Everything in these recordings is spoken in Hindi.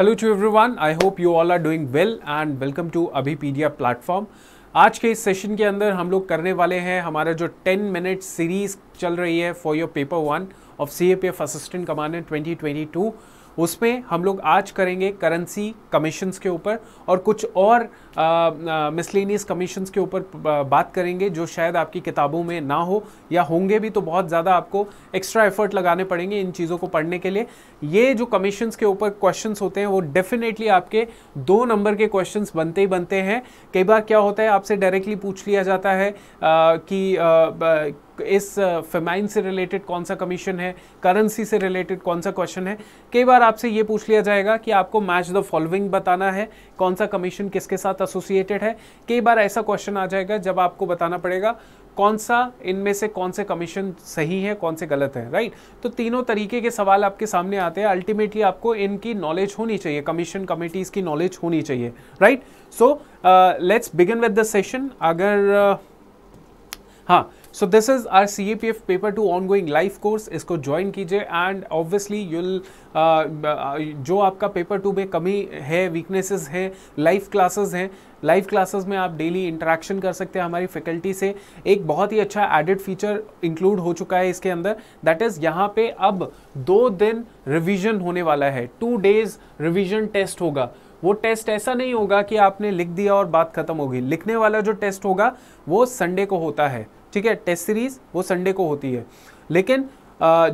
Hello to everyone I hope you all are doing well and welcome to Abhipedia platform आज के इस सेशन के अंदर हम लोग करने वाले हैं हमारा जो 10 मिनट सीरीज चल रही है for your paper one of C A P F assistant commander twenty उसमें हम लोग आज करेंगे करेंसी कमीशन्स के ऊपर और कुछ और मिसलेनियस कमीशन्स के ऊपर बात करेंगे जो शायद आपकी किताबों में ना हो या होंगे भी तो बहुत ज़्यादा आपको एक्स्ट्रा एफर्ट लगाने पड़ेंगे इन चीज़ों को पढ़ने के लिए ये जो कमीशन्स के ऊपर क्वेश्चन होते हैं वो डेफिनेटली आपके दो नंबर के क्वेश्चन बनते ही बनते हैं कई बार क्या होता है आपसे डायरेक्टली पूछ लिया जाता है आ, कि आ, इस फेमाइन से रिलेटेड कौन सा कमीशन है करेंसी से रिलेटेड कौन सा क्वेश्चन है कई बार आपसे ये पूछ लिया जाएगा कि आपको मैच द फॉलोइंग बताना है कौन सा कमीशन किसके साथ एसोसिएटेड है कई बार ऐसा क्वेश्चन आ जाएगा जब आपको बताना पड़ेगा कौन सा इनमें से कौन से कमीशन सही है कौन से गलत है राइट तो तीनों तरीके के सवाल आपके सामने आते हैं अल्टीमेटली आपको इनकी नॉलेज होनी चाहिए कमीशन कमेटीज़ की नॉलेज होनी चाहिए right so let's begin with the session अगर uh, हाँ so this is R C A P F paper two on going live course इसको ज्वाइन कीजिए एंड ऑब्वियसली यूल जो आपका पेपर टू में कमी है वीकनेसेस हैं लाइव क्लासेस हैं लाइव क्लासेस में आप डेली इंटरेक्शन कर सकते हैं हमारी फैकल्टी से एक बहुत ही अच्छा एडिड फीचर इंक्लूड हो चुका है इसके अंदर दैट इज़ यहाँ पे अब दो दिन रिविजन होने वाला है टू डेज रिविजन टेस्ट होगा वो टेस्ट ऐसा नहीं होगा कि आपने लिख दिया और बात खत्म होगी लिखने वाला जो टेस्ट होगा वो संडे को होता है ठीक है टेस्ट सीरीज वो संडे को होती है लेकिन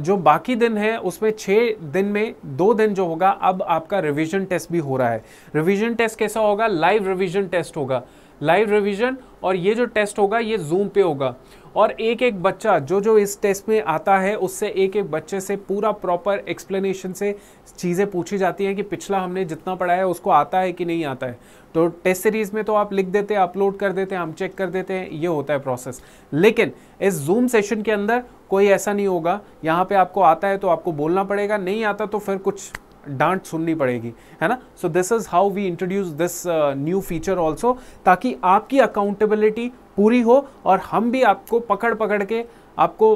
जो बाकी दिन है उसमें छः दिन में दो दिन जो होगा अब आपका रिवीजन टेस्ट भी हो रहा है रिवीजन टेस्ट कैसा होगा लाइव रिवीजन टेस्ट होगा लाइव रिवीजन और ये जो टेस्ट होगा ये जूम पे होगा और एक एक बच्चा जो जो इस टेस्ट में आता है उससे एक एक बच्चे से पूरा प्रॉपर एक्सप्लेनेशन से चीज़ें पूछी जाती हैं कि पिछला हमने जितना पढ़ाया है उसको आता है कि नहीं आता है तो टेस्ट सीरीज़ में तो आप लिख देते हैं अपलोड कर देते हैं हम चेक कर देते हैं ये होता है प्रोसेस लेकिन इस जूम सेशन के अंदर कोई ऐसा नहीं होगा यहाँ पर आपको आता है तो आपको बोलना पड़ेगा नहीं आता तो फिर कुछ डांट सुननी पड़ेगी है ना so this is how we introduce this new feature also ताकि आपकी अकाउंटेबिलिटी पूरी हो और हम भी आपको पकड़ पकड़ के आपको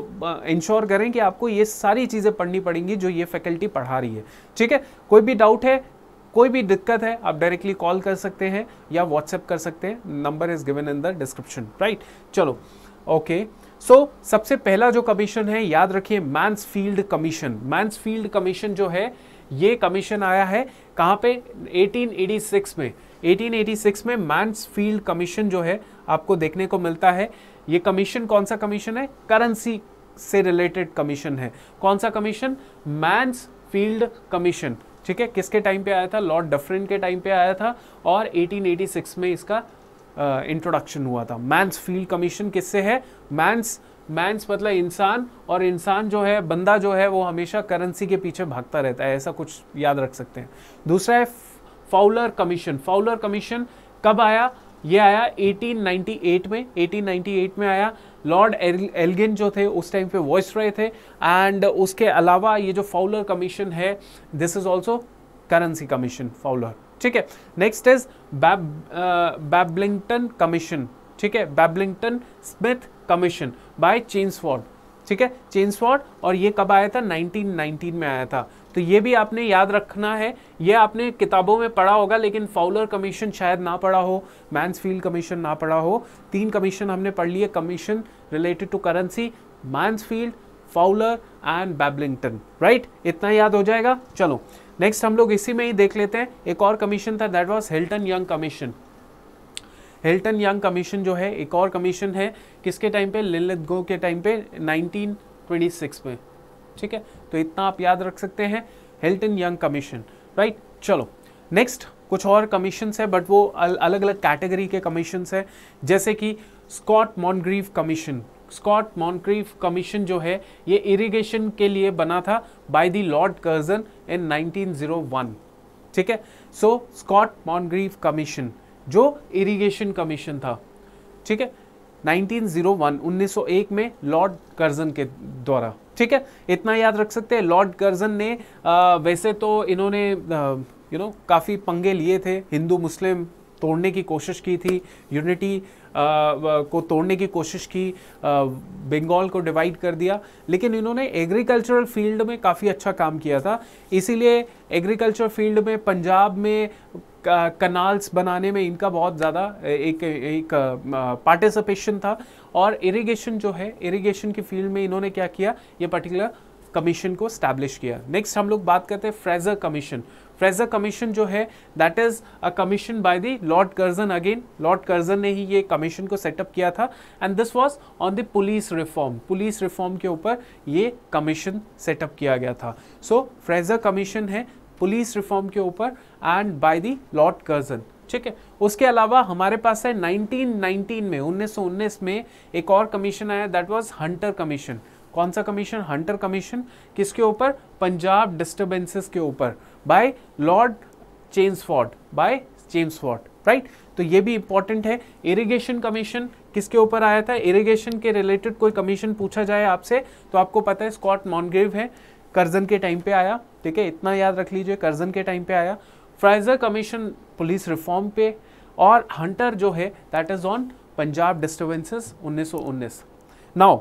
इंश्योर uh, करें कि आपको ये सारी चीज़ें पढ़नी पड़ेंगी जो ये फैकल्टी पढ़ा रही है ठीक है कोई भी डाउट है कोई भी दिक्कत है आप डायरेक्टली कॉल कर सकते हैं या व्हाट्सएप कर सकते हैं number is given in the description right चलो ओके okay. सो so, सबसे पहला जो कमीशन है याद रखिए Mansfield commission Mansfield commission जो है ये कमीशन आया है कहाँ पे 1886 में 1886 में मैंसफील्ड कमीशन जो है आपको देखने को मिलता है ये कमीशन कौन सा कमीशन है करेंसी से रिलेटेड कमीशन है कौन सा कमीशन मैंस फील्ड कमीशन ठीक है किसके टाइम पे आया था लॉर्ड डफरिन के टाइम पे आया था और 1886 में इसका इंट्रोडक्शन uh, हुआ था मैंस फील्ड कमीशन किससे है मैंस मैंस मतलब इंसान और इंसान जो है बंदा जो है वो हमेशा करेंसी के पीछे भागता रहता है ऐसा कुछ याद रख सकते हैं दूसरा है फाउलर कमीशन फाउलर कमीशन कब आया ये आया 1898 में 1898 में आया लॉर्ड एल्गिन जो थे उस टाइम पे वॉइस रहे थे एंड उसके अलावा ये जो फाउलर कमीशन है this is also currency commission Fowler ठीक है next is Bab Babington commission ठीक है Babington Smith commission by Chelmsford ठीक है चेन्सफॉर्ड और ये कब आया था 1919 में आया था तो ये भी आपने याद रखना है ये आपने किताबों में पढ़ा होगा लेकिन फाउलर कमीशन शायद ना पढ़ा हो मैंसफील्ड कमीशन ना पढ़ा हो तीन कमीशन हमने पढ़ लिए commission related to currency Mansfield Fowler and Babington right इतना याद हो जाएगा चलो नेक्स्ट हम लोग इसी में ही देख लेते हैं एक और कमीशन था that was Hilton Young commission Hilton Young commission जो है एक और कमीशन है किसके टाइम पे लिलित गो के टाइम पे 1926 में ठीक है तो इतना आप याद रख सकते हैं हिल्टन यंग कमीशन राइट चलो नेक्स्ट कुछ और कमीशंस है बट वो अल, अलग अलग कैटेगरी के कमीशंस है जैसे कि Scott Moncrieff commission Scott Moncrieff commission जो है ये इरिगेशन के लिए बना था by the Lord Curzon in 1901 ठीक है सो स्कॉट मॉन्ग्रीव कमीशन जो इरिगेशन कमीशन था ठीक है 1901 1901 में लॉर्ड कर्जन के द्वारा ठीक है इतना याद रख सकते हैं लॉर्ड कर्जन ने आ, वैसे तो इन्होंने यू नो काफ़ी पंगे लिए थे हिंदू मुस्लिम तोड़ने की कोशिश की थी यूनिटी को तोड़ने की कोशिश की बंगाल को डिवाइड कर दिया लेकिन इन्होंने एग्रीकल्चरल फील्ड में काफ़ी अच्छा काम किया था इसीलिए एग्रीकल्चर फील्ड में पंजाब में कनाल्स बनाने में इनका बहुत ज़्यादा एक एक पार्टिसिपेशन था और इरिगेशन जो है इरिगेशन के फील्ड में इन्होंने क्या किया ये पर्टिकुलर कमीशन को स्टैब्लिश किया नेक्स्ट हम लोग बात करते हैं फ्रेजर कमीशन फ्रेजर कमीशन जो है that is a commission by the Lord Curzon again Lord Curzon ने ही ये कमीशन को सेटअप किया था and this was on the police reform police reform के ऊपर ये कमीशन सेटअप किया गया था सो फ्रेजर कमीशन है पुलिस रिफॉर्म के ऊपर and by the Lord Curzon ठीक है उसके अलावा हमारे पास है 1919 में 1919 में एक और कमीशन आया दैट वाज हंटर कमीशन कौन सा कमीशन हंटर कमीशन किसके ऊपर पंजाब डिस्टर्बेंसेस के ऊपर by Lord Chelmsford by Chelmsford right तो ये भी इंपॉर्टेंट है इरिगेशन कमीशन किसके ऊपर आया था इरिगेशन के रिलेटेड कोई कमीशन पूछा जाए आपसे तो आपको पता है स्कॉट मॉनग्रेव है कर्जन के टाइम पे आया ठीक है इतना याद रख लीजिए कर्जन के टाइम पे आया फ्राइजर कमीशन पुलिस रिफॉर्म पे और हंटर जो है that is on Punjab disturbances 1919 now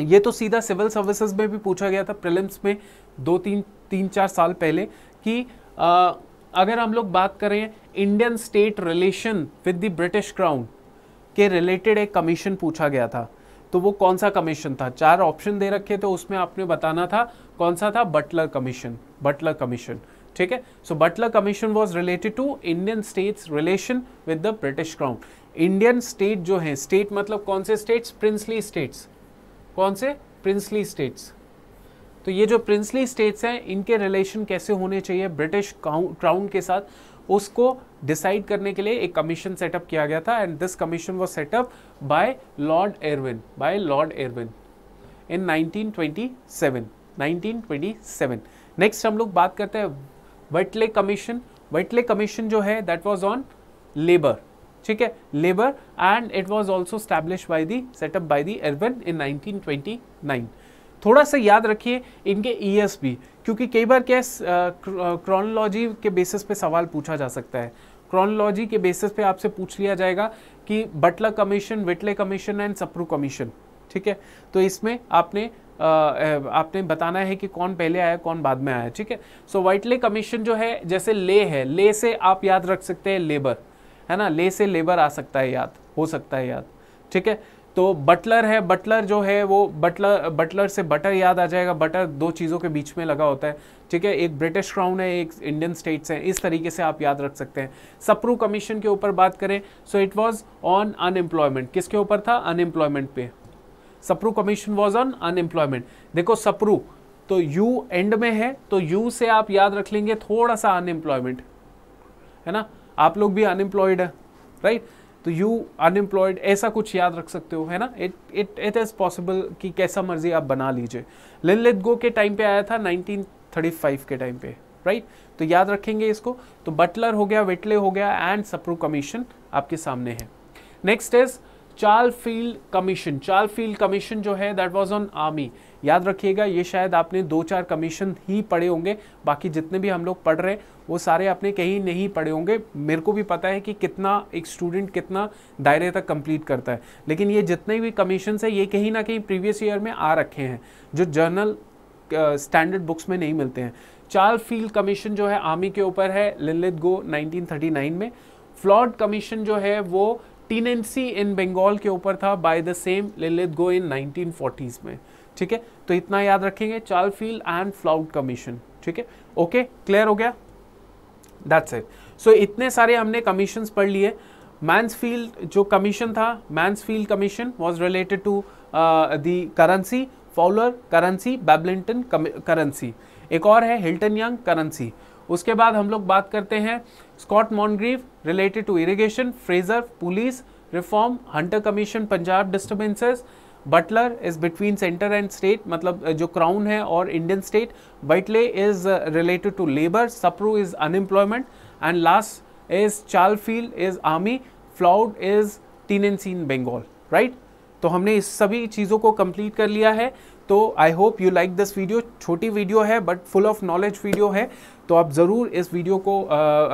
ये तो सीधा सिविल सर्विसेज में भी पूछा गया था प्रिलिम्स में दो तीन तीन चार साल पहले कि आ, अगर हम लोग बात करें Indian state relation with the British crown के रिलेटेड एक कमीशन पूछा गया था तो वो कौन सा कमीशन था चार ऑप्शन दे रखे तो उसमें आपने बताना था कौन सा था बटलर कमीशन बटलर कमीशन ठीक है so Butler commission was related to Indian states relation with the British crown Indian state जो है स्टेट मतलब कौन से स्टेट्स प्रिंसली स्टेट्स कौन से प्रिंसली स्टेट्स तो ये जो प्रिंसली स्टेट्स हैं इनके रिलेशन कैसे होने चाहिए ब्रिटिश क्राउन के साथ उसको डिसाइड करने के लिए एक कमीशन सेटअप किया गया था and this commission was set up by Lord Irwin by Lord Irwin in 1927 1927 next हम लोग बात करते हैं वेटले कमीशन वेटले कमीशन जो है दैट वाज ऑन लेबर ठीक है labour and it was also establish by the set up by the Irwin in 1929 थोड़ा सा याद रखिए इनके ई e क्योंकि कई बार क्या क्रोनोलॉजी के बेसिस पे सवाल पूछा जा सकता है क्रोनोलॉजी के बेसिस पे आपसे पूछ लिया जाएगा कि Butler commission Whitley commission and Sapru commission ठीक है तो इसमें आपने आपने बताना है कि कौन पहले आया कौन बाद में आया ठीक है सो वाइटले कमीशन जो है जैसे ले है ले से आप याद रख सकते हैं लेबर है ना ले से लेबर आ सकता है याद हो सकता है याद ठीक है तो बटलर है बटलर जो है वो बटलर बटलर से बटर याद आ जाएगा बटर दो चीज़ों के बीच में लगा होता है ठीक है एक ब्रिटिश क्राउन है एक इंडियन स्टेट्स हैं इस तरीके से आप याद रख सकते हैं सप्रू कमीशन के ऊपर बात करें so it was on unemployment किसके ऊपर था अनएम्प्लॉयमेंट पे Sapru commission was on unemployment देखो सप्रू तो यू एंड में है तो यू से आप याद रख लेंगे थोड़ा सा अनएम्प्लॉयमेंट है ना आप लोग भी अनएम्प्लॉयड है राइट right? तो यू अनएम्प्लॉयड ऐसा कुछ याद रख सकते हो है ना it it it is possible कि कैसा मर्जी आप बना लीजिए लिन गो के टाइम पे आया था 1935 के टाइम पे राइट तो याद रखेंगे इसको तो बटलर हो गया वेटले हो गया एंड सप्रू कमीशन आपके सामने है next is Chatfield commission Chatfield commission जो है दैट वाज ऑन आर्मी याद रखिएगा ये शायद आपने दो चार कमीशन ही पढ़े होंगे बाकी जितने भी हम लोग पढ़ रहे हैं वो सारे आपने कहीं नहीं पढ़े होंगे मेरे को भी पता है कि कितना एक स्टूडेंट कितना दायरे तक कंप्लीट करता है लेकिन ये जितने भी कमीशन है ये कहीं ना कहीं प्रीवियस ईयर में आ रखे हैं जो जर्नल स्टैंडर्ड बुक्स में नहीं मिलते हैं चार्ल फील्ड कमीशन जो है आर्मी के ऊपर है लिलित गो नाइनटीन में फ्लॉड कमीशन जो है वो टीनेंसी इन बंगाल के ऊपर था by the same Linlithgow in nineteen में ठीक है तो इतना याद रखेंगे चार्लफील्ड एंड फ्लाउट कमीशन ठीक है ओके क्लियर हो गया दैट्स इट सो इतने सारे हमने कमीशन पढ़ लिए मैंसफील्ड जो कमीशन था Mansfield commission was related to the currency Fowler currency Babington currency एक और है हिल्टन यंग करेंसी उसके बाद हम लोग बात करते हैं Scott Moncrieff related to irrigation Fraser police reform Hunter commission Punjab disturbances Butler is between centre and state मतलब जो क्राउन है और Indian state Butler is related to labour Sapru is unemployment and last is Field is army Floud is an in Bengal right तो हमने इस सभी चीज़ों को कंप्लीट कर लिया है तो I hope you like this video छोटी वीडियो है but full of knowledge video है तो आप ज़रूर इस वीडियो को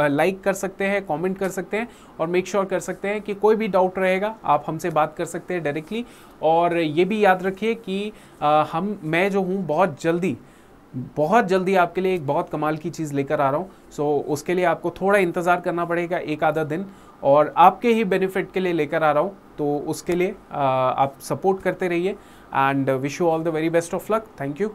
लाइक कर सकते हैं कमेंट कर सकते हैं और मेक श्योर sure कर सकते हैं कि कोई भी डाउट रहेगा आप हमसे बात कर सकते हैं डायरेक्टली और ये भी याद रखिए कि आ, हम मैं जो हूँ बहुत जल्दी बहुत जल्दी आपके लिए एक बहुत कमाल की चीज़ लेकर आ रहा हूँ सो so, उसके लिए आपको थोड़ा इंतज़ार करना पड़ेगा एक आधा दिन और आपके ही बेनिफिट के लिए लेकर आ रहा हूँ तो उसके लिए आ, आप सपोर्ट करते रहिए and wish you all the very best of luck thank you